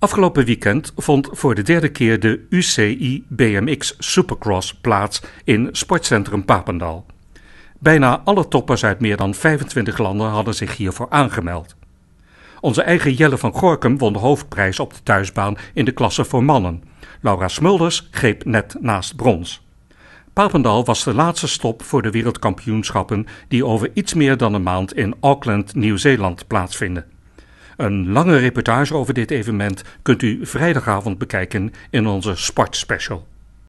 Afgelopen weekend vond voor de derde keer de UCI BMX Supercross plaats in Sportcentrum Papendal. Bijna alle toppers uit meer dan 25 landen hadden zich hiervoor aangemeld. Onze eigen Jelle van Gorkum won de hoofdprijs op de thuisbaan in de klasse voor mannen. Laura Smulders greep net naast brons. Papendal was de laatste stop voor de wereldkampioenschappen die over iets meer dan een maand in Auckland, Nieuw-Zeeland plaatsvinden. Een lange reportage over dit evenement kunt u vrijdagavond bekijken in onze sportspecial.